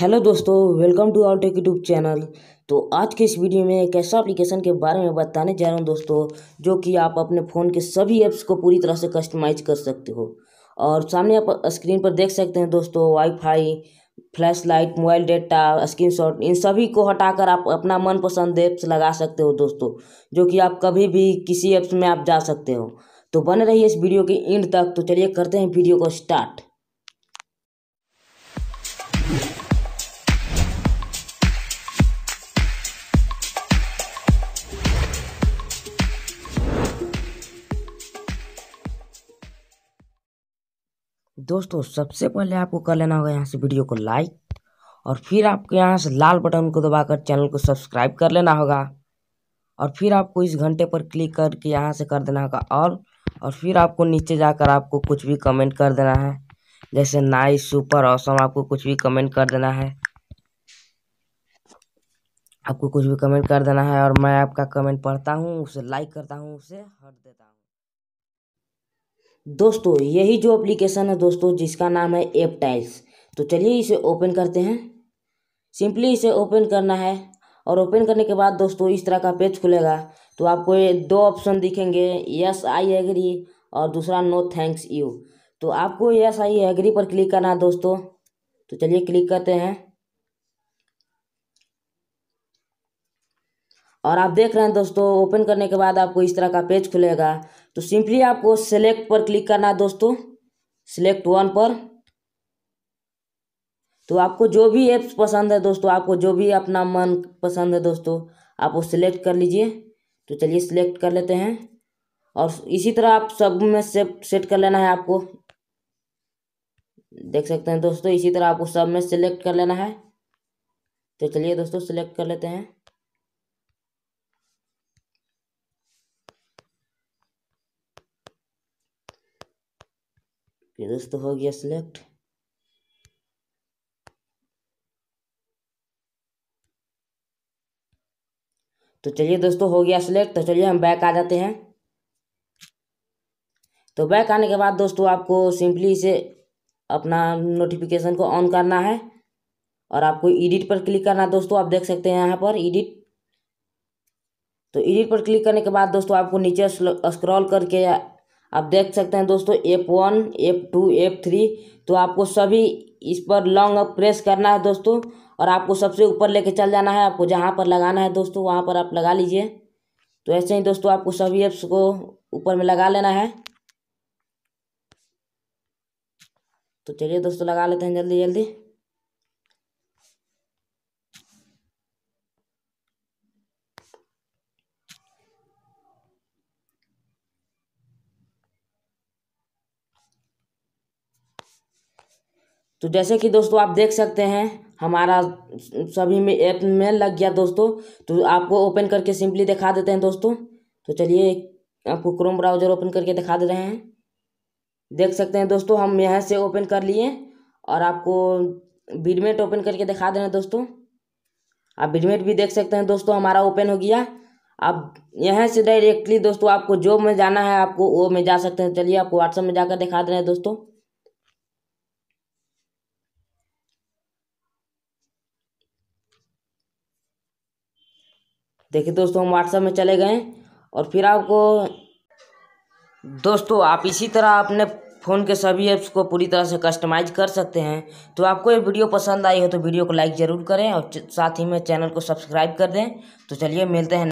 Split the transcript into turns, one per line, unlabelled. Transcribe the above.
hello दोस्तों welcome to our tech YouTube channel तो आज के इस वीडियो में एक ऐसा एप्लीकेशन के बारे में बताने जा रहा हूँ दोस्तों जो कि आप अपने फ़ोन के सभी ऐप्स को पूरी तरह से कस्टमाइज कर सकते हो और सामने आप स्क्रीन पर देख सकते हैं दोस्तों wifi flashlight mobile data screenshot इन सभी को हटाकर आप अपना मनपसंद ऐप्स लगा सकते हो दोस्तों जो कि आप कभी भी किसी ऐप्स में आप जा सकते हो तो बने रहिए इस वीडियो के एंड तक तो चलिए करते हैं वीडियो को स्टार्ट दोस्तों सबसे पहले आपको कर लेना होगा यहाँ से वीडियो को लाइक और फिर आपको यहाँ से लाल बटन को दबाकर चैनल को सब्सक्राइब कर लेना होगा और फिर आपको इस घंटे पर क्लिक करके यहाँ से कर देना होगा ऑल और फिर आपको नीचे जाकर आपको कुछ भी कमेंट कर देना है जैसे नाइस सुपर औसम आपको कुछ भी कमेंट कर देना है आपको कुछ भी कमेंट कर देना है और मैं आपका कमेंट पढ़ता हूँ उसे लाइक करता हूँ उसे हट देता हूँ दोस्तों यही जो एप्लीकेशन है दोस्तों जिसका नाम है एप टाइल्स तो चलिए इसे ओपन करते हैं सिंपली इसे ओपन करना है और ओपन करने के बाद दोस्तों इस तरह का पेज खुलेगा तो आपको ये दो ऑप्शन दिखेंगे यस आई एग्री और दूसरा नो थैंक्स यू तो आपको यस आई एग्री पर क्लिक करना है दोस्तों तो चलिए क्लिक करते हैं और आप देख रहे हैं दोस्तों ओपन करने के बाद आपको इस तरह का पेज खुलेगा तो सिंपली आपको सेलेक्ट पर क्लिक करना है दोस्तों सेलेक्ट वन पर तो आपको जो भी ऐप्स पसंद है दोस्तों आपको जो भी अपना मन पसंद है दोस्तों आप वो सिलेक्ट कर लीजिए तो चलिए सिलेक्ट कर लेते हैं और इसी तरह आप सब में से सेट कर लेना है आपको देख सकते हैं दोस्तों इसी तरह आपको सब में सेलेक्ट कर लेना है तो चलिए दोस्तों सेलेक्ट कर लेते हैं ये दोस्तों हो गया सिलेक्ट तो चलिए दोस्तों हो गया सिलेक्ट तो चलिए हम बैक आ जाते हैं तो बैक आने के बाद दोस्तों आपको सिंपली इसे अपना नोटिफिकेशन को ऑन करना है और आपको एडिट पर क्लिक करना है दोस्तों आप देख सकते हैं यहाँ पर एडिट तो एडिट पर क्लिक करने के बाद दोस्तों आपको नीचे स्क्रॉल करके आप देख सकते हैं दोस्तों F one F two F three तो आपको सभी इस पर लॉन्ग अप प्रेस करना है दोस्तों और आपको सबसे ऊपर लेके चल जाना है आपको जहाँ पर लगाना है दोस्तों वहाँ पर आप लगा लीजिए तो ऐसे ही दोस्तों आपको सभी एप्स को ऊपर में लगा लेना है तो चलिए दोस्तों लगा लेते हैं जल्दी जल्दी तो जैसे कि दोस्तों आप देख सकते हैं हमारा सभी में ऐप में लग गया दोस्तों तो आपको ओपन करके सिंपली दिखा देते हैं दोस्तों तो चलिए आपको क्रोम ब्राउजर ओपन करके दिखा दे रहे हैं देख सकते हैं दोस्तों हम यहाँ से ओपन कर लिए और आपको बिडमेट ओपन करके दिखा दे रहे हैं दोस्तों आप बिडमेट भी देख सकते हैं दोस्तों हमारा ओपन हो गया आप यहाँ से डायरेक्टली दोस्तों आपको जो में जाना है आपको वो में जा सकते हैं चलिए आपको व्हाट्सएप में जाकर दिखा दे रहे हैं दोस्तों देखिए दोस्तों हम व्हाट्सएप में चले गए और फिर आपको दोस्तों आप इसी तरह अपने फ़ोन के सभी ऐप्स को पूरी तरह से कस्टमाइज कर सकते हैं तो आपको ये वीडियो पसंद आई हो तो वीडियो को लाइक ज़रूर करें और साथ ही में चैनल को सब्सक्राइब कर दें तो चलिए मिलते हैं